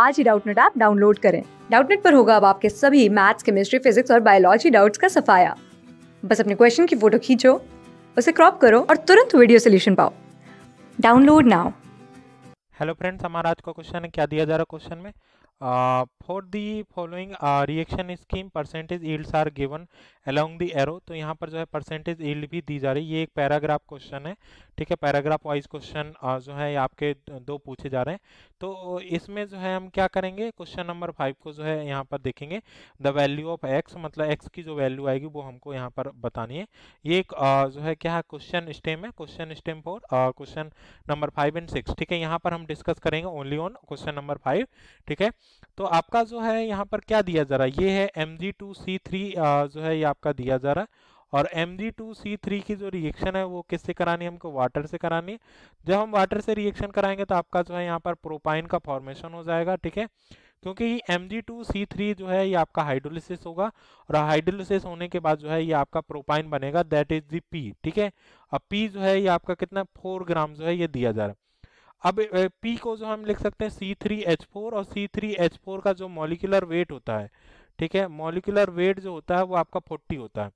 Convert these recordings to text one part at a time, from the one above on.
आज ही Doubtnut app download करें डाउटनेट पर होगा अब आपके सभी मैथ्स केमिस्ट्री फिजिक्स और बायोलॉजी डाउट्स का सफाया बस अपने क्वेश्चन की फोटो खींचो उसे क्रॉप करो और तुरंत वीडियो सोल्यूशन पाओ डाउनलोड नाउ हेलो फ्रेंड्स हमारा आज का क्वेश्चन क्या दिया जा रहा है क्वेश्चन में for the following reaction scheme percentage yields are given along the arrow तो यहाँ पर जो है परसेंटेज ईल्ड भी दी जा रही है ये एक पैराग्राफ क्वेश्चन है ठीक है पैराग्राफ वाइज क्वेश्चन जो है आपके दो पूछे जा रहे हैं तो इसमें जो है हम क्या करेंगे क्वेश्चन नंबर फाइव को जो है यहाँ पर देखेंगे द वैल्यू ऑफ एक्स मतलब एक्स की जो वैल्यू आएगी वो हमको यहाँ पर बतानी है ये एक uh, जो है क्या है क्वेश्चन स्टेम है question stem four question number five and six ठीक है यहाँ पर हम डिस्कस करेंगे only on question number five ठीक है तो आपका आपका जो है यहाँ पर क्या दिया जा रहा है ये है M G two C three जो है ये आपका दिया जा रहा है और M G two C three की जो रिएक्शन है वो किससे करानी है हमको वाटर से करानी है जब हम वाटर से रिएक्शन कराएंगे तो आपका जो है यहाँ पर प्रोपाइन का फॉर्मेशन हो जाएगा ठीक है क्योंकि ये थ्री जो है ये आपका हाइड्रोलिसिस होगा और हाइड्रोलिसिस होने के बाद जो है ये आपका प्रोपाइन बनेगा दैट इज दी पी ठीक है अब पी जो है ये आपका कितना फोर ग्राम जो है ये दिया जा रहा है अब P को जो हम लिख सकते हैं C3H4 और C3H4 का जो मॉलिकुलर वेट होता है ठीक है मॉलिकुलर वेट जो होता है वो आपका फोर्टी होता है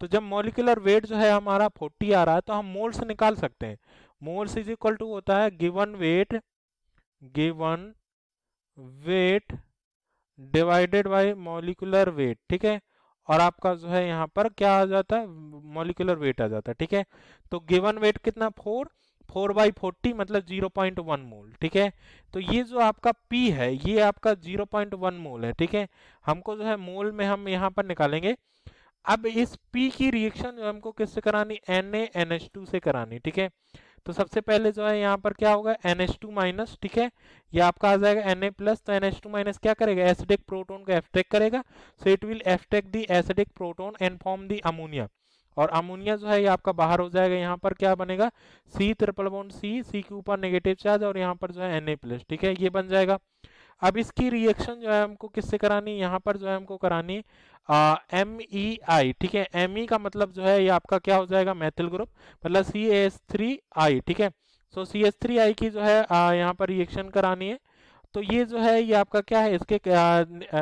तो जब मॉलिकुलर वेट जो है हमारा फोर्टी आ रहा है तो हम मोल्स निकाल सकते हैं मोल्स इज इक्वल टू होता है given weight given weight divided by molecular weight ठीक है और आपका जो है यहाँ पर क्या आ जाता है मॉलिकुलर वेट आ जाता है ठीक है तो गिवन वेट कितना फोर फोर बाई फोर्टी मतलब जीरो पॉइंट वन मोल ठीक है तो ये जो आपका P है ये आपका जीरो पॉइंट वन मोल है ठीक है हमको जो है मोल में हम यहाँ पर निकालेंगे अब इस P की रिएक्शन जो हमको किससे करानी एन एच टू से करानी ठीक है तो सबसे पहले जो है यहाँ पर क्या होगा एन एच टू माइनस ठीक है ये आपका आ जाएगा एन ए प्लस तो एन एच टू माइनस क्या करेगा एसिडिक प्रोटोन को एफटेक करेगा so it will attack the acidic proton and form the ammonia और अमोनिया जो है ये आपका बाहर हो जाएगा यहाँ पर क्या बनेगा सी ट्रिपल बॉन्ड सी सी के ऊपर नेगेटिव चार्ज और यहाँ पर जो है एन प्लस ठीक है ये बन जाएगा अब इसकी रिएक्शन जो है हमको किससे करानी है यहाँ पर जो है हमको करानी एम ई आई ठीक है एम ई e का मतलब जो है ये आपका क्या हो जाएगा मैथिल ग्रुप मतलब सी एस थ्री आई ठीक है सो सी एस थ्री आई की जो है यहाँ पर रिएक्शन करानी है तो ये जो है ये आपका क्या है इसके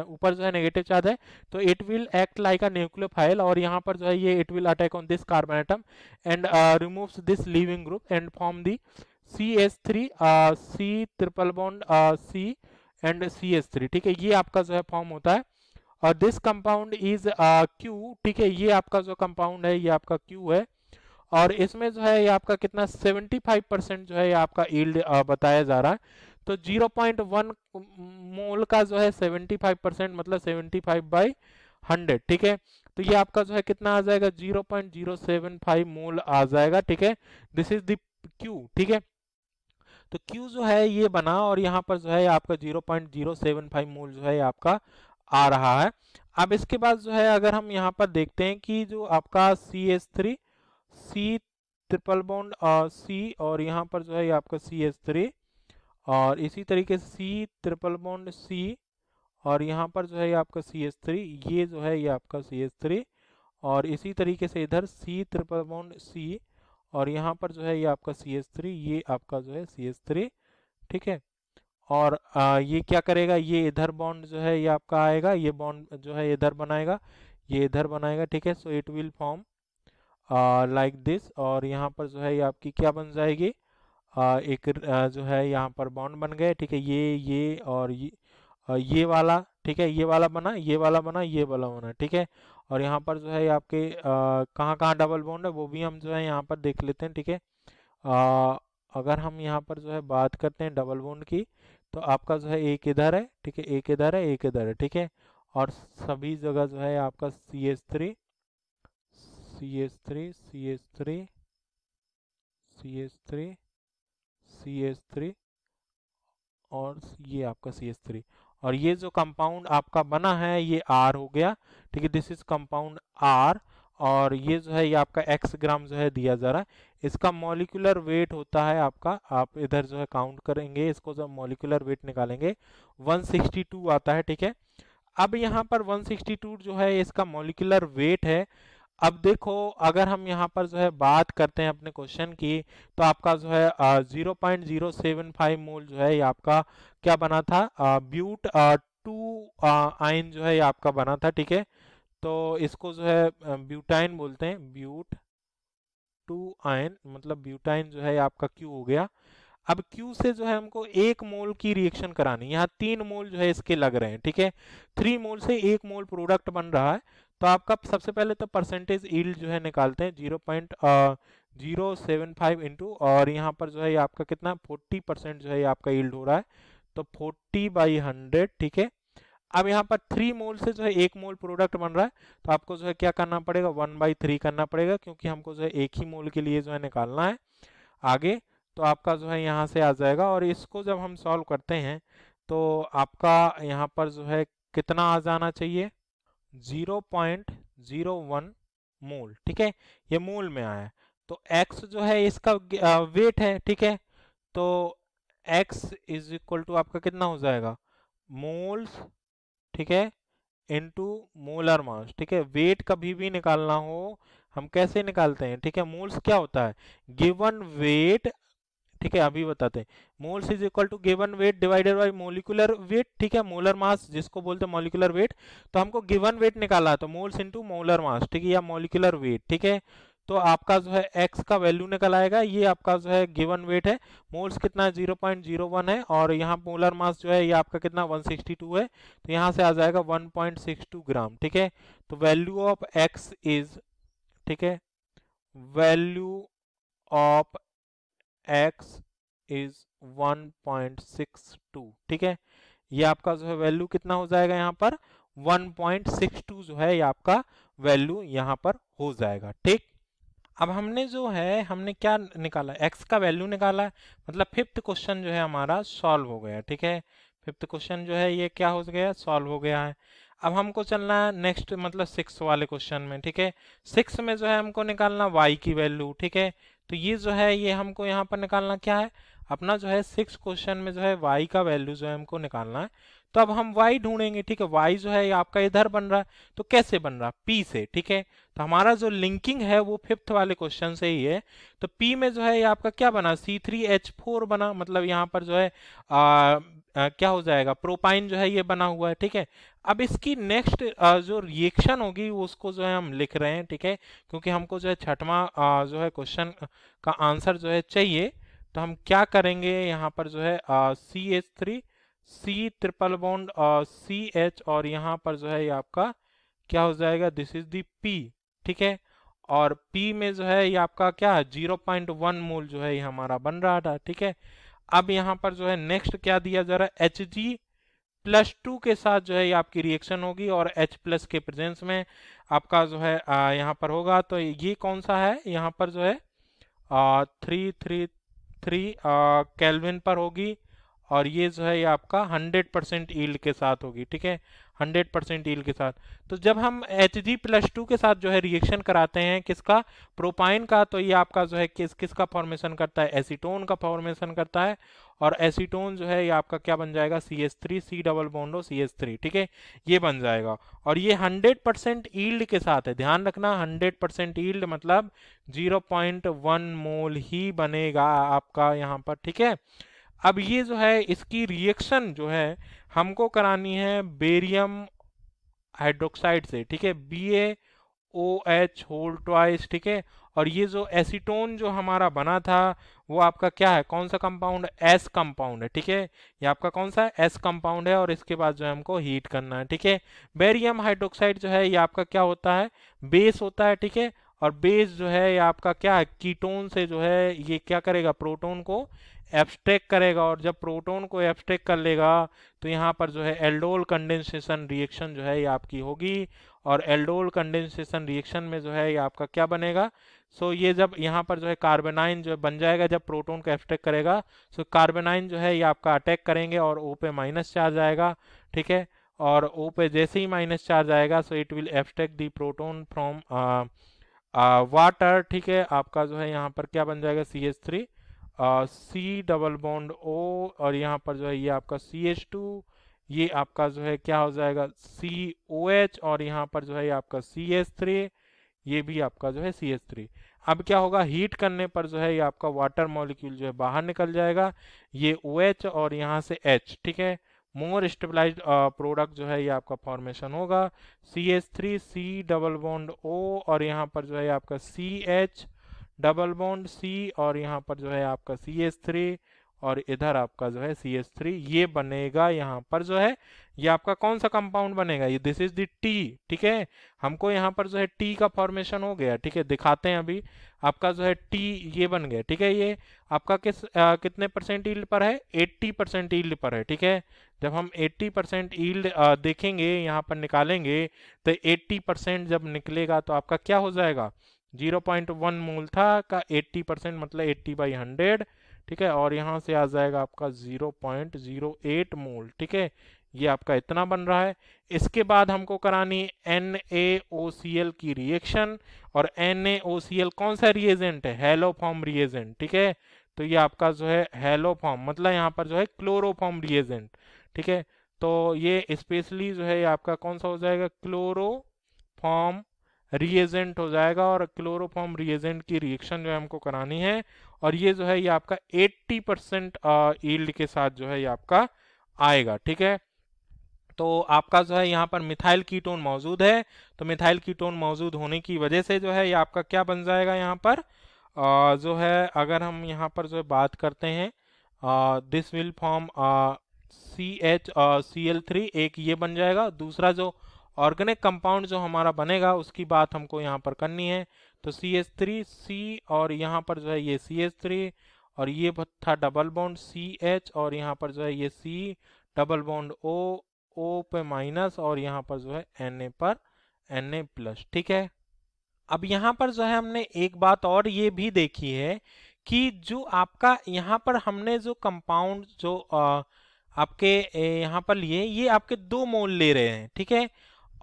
ऊपर जो है नेगेटिव चार्ज है तो it will act like a nucleophile और यहाँ पर जो है ये it will attack on this carbon atom and removes this leaving group and form the C S three C triple bond C and C S three ठीक है ये आपका जो है फॉर्म होता है और दिस कंपाउंड इज क्यू ठीक है ये आपका जो कंपाउंड है ये आपका क्यू है और इसमें जो है ये आपका कितना 75 परसेंट जो है ये आपका ईल्ड uh, बताया जा रहा है तो 0.1 मोल का जो है 75 परसेंट मतलब 75 बाई हंड्रेड ठीक है तो ये आपका जो है कितना आ जाएगा 0.075 मोल आ जाएगा ठीक है दिस इज क्यू ठीक है तो Q जो है ये बना और यहाँ पर जो है आपका 0.075 मोल जो है आपका आ रहा है अब इसके बाद जो है अगर हम यहाँ पर देखते हैं कि जो आपका C S three C triple bond C और यहाँ पर जो है आपका सी एस थ्री और इसी तरीके से सी ट्रिपल बॉन्ड सी और यहाँ पर जो है ये आपका सी एस थ्री ये जो है ये आपका सी एस थ्री और इसी तरीके से इधर सी ट्रिपल बॉन्ड सी और यहाँ पर जो है ये आपका सी एस थ्री ये आपका जो है सी एस थ्री ठीक है और आ, ये क्या करेगा ये इधर बॉन्ड जो है ये आपका आएगा ये बॉन्ड जो है इधर बनाएगा ये इधर बनाएगा ठीक है so it will form like this और यहाँ पर जो है ये आपकी क्या बन जाएगी एक जो है यहाँ पर बॉन्ड बन गए ठीक है ये ये और ये ये वाला ठीक है ये वाला बना ये वाला बना ये वाला बना ठीक है और यहाँ पर जो है आपके कहाँ कहाँ डबल बॉन्ड है वो भी हम जो है यहाँ पर देख लेते हैं ठीक है अगर हम यहाँ पर जो है बात करते हैं डबल बॉन्ड की तो आपका जो है एक इधर है ठीक है एक इधर है एक इधर है ठीक है और सभी जगह जो है आपका C S three C S three C S three C S three C H three और ये आपका सी एच थ्री और ये जो कंपाउंड आपका बना है ये आर हो गया ठीक है दिस इज कंपाउंड आर और ये जो है ये आपका एक्स ग्राम जो है दिया जा रहा है इसका मॉलिकुलर वेट होता है आपका आप इधर जो है काउंट करेंगे इसको जब मॉलिकुलर वेट निकालेंगे 162 आता है ठीक है अब यहाँ पर 162 जो है इसका मॉलिकुलर वेट है अब देखो अगर हम यहाँ पर जो है बात करते हैं अपने क्वेश्चन की तो आपका जो है zero point zero seven five mole जो है ये आपका क्या बना था ब्यूट टू आइन जो है ये आपका बना था ठीक है तो इसको जो है ब्यूटाइन बोलते हैं ब्यूट टू आइन मतलब ब्यूटाइन जो है आपका क्यू हो गया अब Q से जो है हमको एक मोल की रिएक्शन करानी यहाँ तीन मोल जो है इसके लग रहे हैं ठीक है थ्री मोल से एक मोल प्रोडक्ट बन रहा है तो आपका सबसे पहले तो परसेंटेज ईल्ड जो है निकालते हैं zero point zero seven five into और यहाँ पर जो है आपका कितना फोर्टी परसेंट जो है आपका ईल्ड हो रहा है तो फोर्टी बाई हंड्रेड ठीक है अब यहाँ पर थ्री मोल से जो है एक मोल प्रोडक्ट बन रहा है तो आपको जो है क्या करना पड़ेगा वन बाई थ्री करना पड़ेगा क्योंकि हमको जो है एक ही मोल के लिए जो है निकालना है आगे तो आपका जो है यहाँ से आ जाएगा और इसको जब हम सॉल्व करते हैं तो आपका यहाँ पर जो है कितना आ जाना चाहिए 0.01 मोल ठीक है ये मोल में आया तो x जो है इसका वेट है ठीक है तो x इज इक्वल टू आपका कितना हो जाएगा मोल्स ठीक है इनटू मोलर मास ठीक है वेट कभी भी निकालना हो हम कैसे निकालते हैं ठीक है मोल्स क्या होता है गिवन वेट ठीक है अभी बताते हैं moles is equal to given weight divided by molecular weight ठीक है मोलर मास जिसको बोलते हैं मोलिकुलर वेट तो हमको गिवन वेट निकाला है तो मोल्स इंटू मोलर मास ठीक है या मोलिकुलर वेट ठीक है तो आपका जो है एक्स का वैल्यू निकल आएगा ये आपका जो है गिवन वेट है मोल्स कितना जीरो पॉइंट जीरो वन है और यहाँ मोलर मास जो है ये आपका कितना वन सिक्सटी टू है तो यहाँ से आ जाएगा one point six two gram ठीक है तो वैल्यू ऑफ एक्स इज ठीक है वैल्यू ऑफ एक्स इज 1.62 ठीक है ये आपका जो है वैल्यू कितना हो जाएगा यहाँ पर 1.62 जो है ये आपका वैल्यू यहाँ पर हो जाएगा ठीक अब हमने जो है हमने क्या निकाला एक्स का वैल्यू निकाला मतलब फिफ्थ क्वेश्चन जो है हमारा सॉल्व हो गया ठीक है फिफ्थ क्वेश्चन जो है ये क्या हो गया सॉल्व हो गया है अब हमको चलना है नेक्स्ट मतलब सिक्स वाले क्वेश्चन में ठीक है सिक्स में जो है हमको निकालना वाई की वैल्यू ठीक है तो ये जो है ये हमको यहाँ पर निकालना क्या है अपना जो है सिक्स क्वेश्चन में जो है वाई का वैल्यू जो है हमको निकालना है तो अब हम वाई ढूंढेंगे ठीक है वाई जो है आपका इधर बन रहा है तो कैसे बन रहा है पी से ठीक है तो हमारा जो लिंकिंग है वो फिफ्थ वाले क्वेश्चन से ही है तो पी में जो है ये आपका क्या बना सी थ्री एच फोर बना मतलब यहाँ पर जो है आ, आ, क्या हो जाएगा प्रोपाइन जो है ये बना हुआ है ठीक है अब इसकी नेक्स्ट जो रिएक्शन होगी उसको जो है हम लिख रहे हैं ठीक है क्योंकि हमको जो है छठवा जो है क्वेश्चन का आंसर जो है चाहिए तो हम क्या करेंगे यहाँ पर जो है C H three C triple bond C H और यहाँ पर जो है ये आपका क्या हो जाएगा दिस इज दी पी ठीक है और पी में जो है ये आपका क्या जीरो पॉइंट वन मोल जो है ये हमारा बन रहा था ठीक है अब यहाँ पर जो है नेक्स्ट क्या दिया जा रहा है एच जी प्लस टू के साथ जो है ये आपकी रिएक्शन होगी और एच प्लस के प्रेजेंस में आपका जो है यहाँ पर होगा तो ये कौन सा है यहाँ पर जो है आ, थ्री थ्री थ्री कैलविन पर होगी और ये जो है ये आपका 100 परसेंट ईल्ड के साथ होगी ठीक है हंड्रेड परसेंट ईल के साथ तो जब हम एच जी प्लस टू के साथ जो है रिएक्शन कराते हैं किसका प्रोपाइन का तो ये आपका जो है किस किस का फॉर्मेशन करता है एसीटोन का फॉर्मेशन करता है और एसीटोन जो है ये आपका क्या बन जाएगा C S three C double bond C S three ठीक है ये बन जाएगा और ये हंड्रेड परसेंट ईल्ड के साथ है ध्यान रखना हंड्रेड परसेंट ईल्ड मतलब जीरो पॉइंट वन मोल ही बनेगा आपका यहाँ पर ठीक है अब ये जो है इसकी रिएक्शन जो है हमको करानी है बेरियम हाइड्रोक्साइड से ठीक है B A O H whole twice ठीक है और ये जो एसीटोन जो हमारा बना था वो आपका क्या है कौन सा कंपाउंड एस कंपाउंड है ठीक है ये आपका कौन सा एस कंपाउंड है और इसके बाद जो है हमको हीट करना है ठीक है बेरियम हाइड्रोक्साइड जो है ये आपका क्या होता है बेस होता है ठीक है और बेस जो है ये आपका क्या है कीटोन से जो है ये क्या करेगा प्रोटोन को एब्स्ट्रैक्ट करेगा और जब प्रोटॉन को एब्स्ट्रैक्ट कर लेगा तो यहाँ पर जो है एल्डोल कंडेंसेशन रिएक्शन जो है ये आपकी होगी और एल्डोल कंडेंसेशन रिएक्शन में जो है ये आपका क्या बनेगा सो so, ये जब यहाँ पर जो है कार्बेनाइन जो है बन जाएगा जब प्रोटोन को एब्स्ट्रैक्ट करेगा सो so, कार्बेनाइन जो है ये आपका अटैक करेंगे और ओ पे माइनस चार्ज आएगा ठीक है और ओ पे जैसे ही माइनस चार्ज आएगा so it will abstract the proton from water ठीक है आपका जो है यहाँ पर क्या बन जाएगा C H three C double bond O और यहाँ पर जो है ये आपका सी एच टू ये आपका जो है क्या हो जाएगा सी ओ एच और यहाँ पर जो है आपका सी एस थ्री ये भी आपका जो है सी एस थ्री अब क्या होगा हीट करने पर जो है ये आपका वाटर मॉलिक्यूल जो है बाहर निकल जाएगा ये ओ एच और यहाँ से एच ठीक है मोर स्टेबलाइज प्रोडक्ट जो है ये आपका फॉर्मेशन होगा C H three C double bond O और यहाँ पर जो है आपका C H double bond C और यहाँ पर जो है आपका सी एस थ्री और इधर आपका जो है सी एस थ्री ये बनेगा यहाँ पर जो है ये आपका कौन सा कंपाउंड बनेगा ये दिस इज दी टी ठीक है हमको यहाँ पर जो है टी का फॉर्मेशन हो गया ठीक है दिखाते हैं अभी आपका जो है टी ये बन गया ठीक है ये आपका किस आ, कितने परसेंट ईल्ड पर है 80 परसेंट ईल्ड पर है ठीक है जब हम 80 परसेंट ईल्ड देखेंगे यहाँ पर निकालेंगे तो 80 परसेंट जब निकलेगा तो आपका क्या हो जाएगा 0.1 मूल था का 80 परसेंट मतलब 80 बाई 100 ठीक है और यहाँ से आ जाएगा आपका 0.08 मूल ठीक है ये आपका इतना बन रहा है इसके बाद हमको करानी एन की रिएक्शन और एन कौन सा रिएजेंट है हेलोफॉर्म रिएजेंट ठीक है तो ये आपका जो है हेलोफॉर्म मतलब यहाँ पर जो है क्लोरोफॉर्म रिएजेंट ठीक है तो ये स्पेशली जो है आपका कौन सा हो जाएगा क्लोरोफॉर्म रिएजेंट हो जाएगा और क्लोरोफॉर्म रिएजेंट की रिएक्शन जो है हमको करानी है और ये जो है ये आपका 80 परसेंट ईल्ड के साथ जो है ये आपका आएगा ठीक है तो आपका जो है यहाँ पर मिथाइल कीटोन मौजूद है तो मिथाइल कीटोन मौजूद होने की वजह से जो है ये आपका क्या बन जाएगा यहाँ पर आ, जो है अगर हम यहाँ पर जो है बात करते हैं this will form C H C L three एक ये बन जाएगा दूसरा जो ऑर्गेनिक कंपाउंड जो हमारा बनेगा उसकी बात हमको यहाँ पर करनी है तो सी एस थ्री सी और यहाँ पर जो है ये सी एस थ्री और ये था डबल बॉन्ड सी एच और यहाँ पर जो है ये सी डबल बॉन्ड ओ ओ पे माइनस और यहाँ पर जो है एन ए पर एन ए प्लस ठीक है अब यहाँ पर जो है हमने एक बात और ये भी देखी है कि जो आपका यहाँ पर हमने जो कंपाउंड जो आ, आपके यहाँ पर लिए ये आपके दो मोल ले रहे हैं ठीक है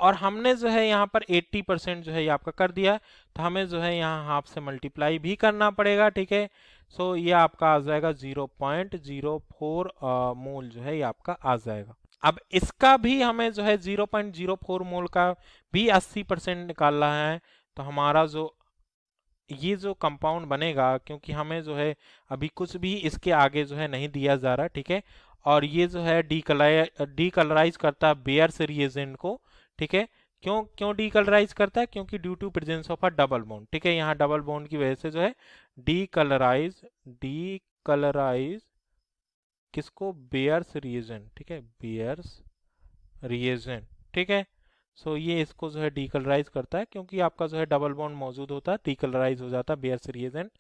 और हमने जो है यहाँ पर 80 परसेंट जो है ये आपका कर दिया तो हमें जो है यहाँ हाफ से मल्टीप्लाई भी करना पड़ेगा ठीक है सो ये आपका आ जाएगा 0.04 मोल जो है ये आपका आ जाएगा अब इसका भी हमें जो है 0.04 मोल का भी 80 परसेंट निकालना है तो हमारा जो ये जो कंपाउंड बनेगा क्योंकि हमें जो है अभी कुछ भी इसके आगे जो है नहीं दिया जा रहा ठीक है और ये जो है डी कलर डी कलराइज करता है बेयर से रिएजेंट को ठीक है क्यों क्यों डीकलराइज करता है क्योंकि due to presence of a double bond ठीक है यहाँ डबल बॉन्ड की वजह से जो है डीकलराइज डीकलराइज किसको बेयर्स रिएजेंट ठीक है बेयर्स रिएजेंट ठीक है सो so, ये इसको जो है डीकलराइज करता है क्योंकि आपका जो है डबल बॉन्ड मौजूद होता है डीकलराइज हो जाता है बेयर्स रिएजेंट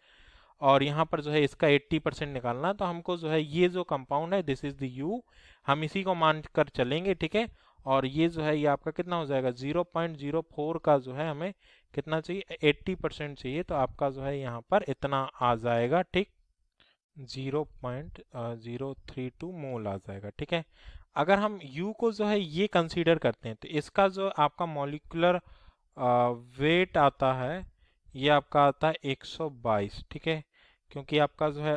और यहाँ पर जो है इसका 80 परसेंट निकालना तो हमको जो है ये जो कंपाउंड है दिस इज द यू हम इसी को मान कर चलेंगे ठीक है और ये जो है ये आपका कितना हो जाएगा 0.04 का जो है हमें कितना चाहिए 80 परसेंट चाहिए तो आपका जो है यहाँ पर इतना आ जाएगा ठीक 0.032 मोल आ जाएगा ठीक है अगर हम U को जो है ये कंसीडर करते हैं तो इसका जो आपका मोलिकुलर वेट आता है ये आपका आता है 122 ठीक है क्योंकि आपका जो है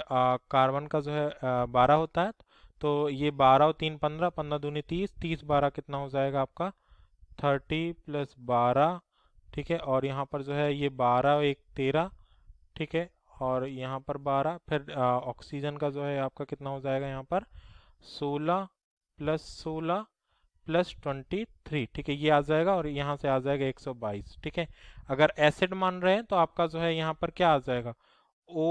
कार्बन का जो है बारह होता है तो ये बारह और तीन पंद्रह पंद्रह दूनी तीस तीस बारह कितना हो जाएगा आपका थर्टी प्लस बारह ठीक है और यहाँ पर जो है ये बारह एक तेरह ठीक है और यहाँ पर बारह फिर ऑक्सीजन का जो है आपका कितना हो जाएगा यहाँ पर सोलह प्लस सोलह प्लस ट्वेंटी थ्री ठीक है ये आ जाएगा और यहाँ से आ जाएगा एक सौ बाईस ठीक है अगर एसिड मान रहे हैं तो आपका जो है यहाँ पर क्या आ जाएगा ओ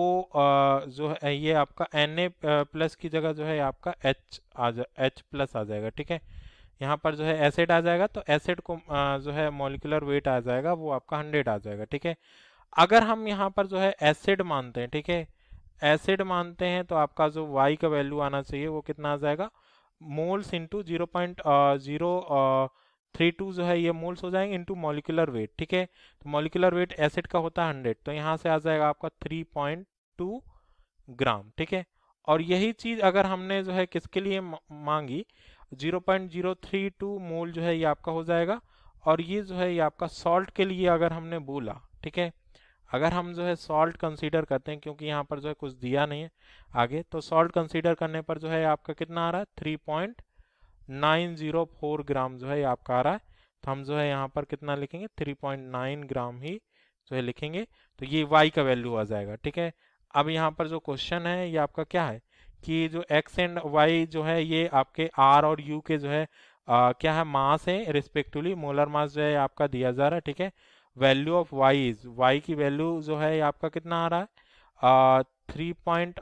जो है ये आपका एन ए प्लस की जगह जो है आपका एच आ जा एच प्लस आ जाएगा ठीक है यहाँ पर जो है एसिड आ जाएगा तो एसिड को जो है मोलिकुलर वेट आ जाएगा वो आपका हंड्रेड आ जाएगा ठीक है अगर हम यहाँ पर जो है एसिड मानते हैं ठीक है एसिड मानते हैं तो आपका जो वाई का वैल्यू आना चाहिए वो कितना आ जाएगा moles into zero point zero three two जो है ये मोल्स हो जाएंगे इनटू मॉलिकुलर वेट ठीक है तो मॉलिकुलर वेट एसिड का होता है हंड्रेड तो यहाँ से आ जाएगा आपका थ्री पॉइंट टू ग्राम ठीक है और यही चीज अगर हमने जो है किसके लिए मांगी zero point zero three two mole जो है ये आपका हो जाएगा और ये जो है ये आपका सॉल्ट के लिए अगर हमने बोला ठीक है अगर हम जो है सॉल्ट कंसीडर करते हैं क्योंकि यहाँ पर जो है कुछ दिया नहीं है आगे तो सॉल्ट कंसीडर करने पर जो है आपका कितना आ रहा है three point nine zero four gram जो है आपका आ रहा है तो हम जो है यहाँ पर कितना लिखेंगे थ्री पॉइंट नाइन ग्राम ही जो है लिखेंगे तो ये वाई का वैल्यू आ जाएगा ठीक है अब यहाँ पर जो क्वेश्चन है ये आपका क्या है कि जो एक्स एंड वाई जो है ये आपके आर और यू के जो है आ, क्या है मास है रिस्पेक्टिवली मोलर मास जो है आपका दिया जा रहा है ठीक है value of Y is Y की वैल्यू जो है आपका कितना आ रहा है थ्री पॉइंट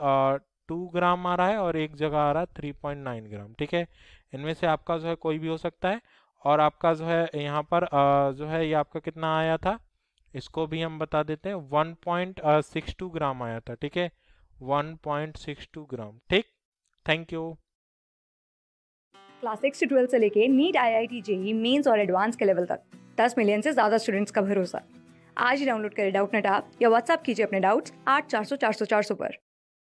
टू ग्राम आ रहा है और एक जगह आ रहा है थ्री पॉइंट नाइन ग्राम ठीक है इनमें से आपका जो है कोई भी हो सकता है और आपका जो है यहाँ पर जो है ये आपका कितना आया था इसको भी हम बता देते हैं one point six two gram आया था ठीक है one point six two gram ठीक thank you class six twelfth से लेके NEET I I T JEE mains और एडवांस के लेवल तक दस मिलियन से ज़्यादा स्टूडेंट्स का भरोसा आज ही डाउनलोड करें डाउट नेट आप या व्हाट्सअप कीजिए अपने डाउट्स आठ चार सौ चार सौ चार सौ पर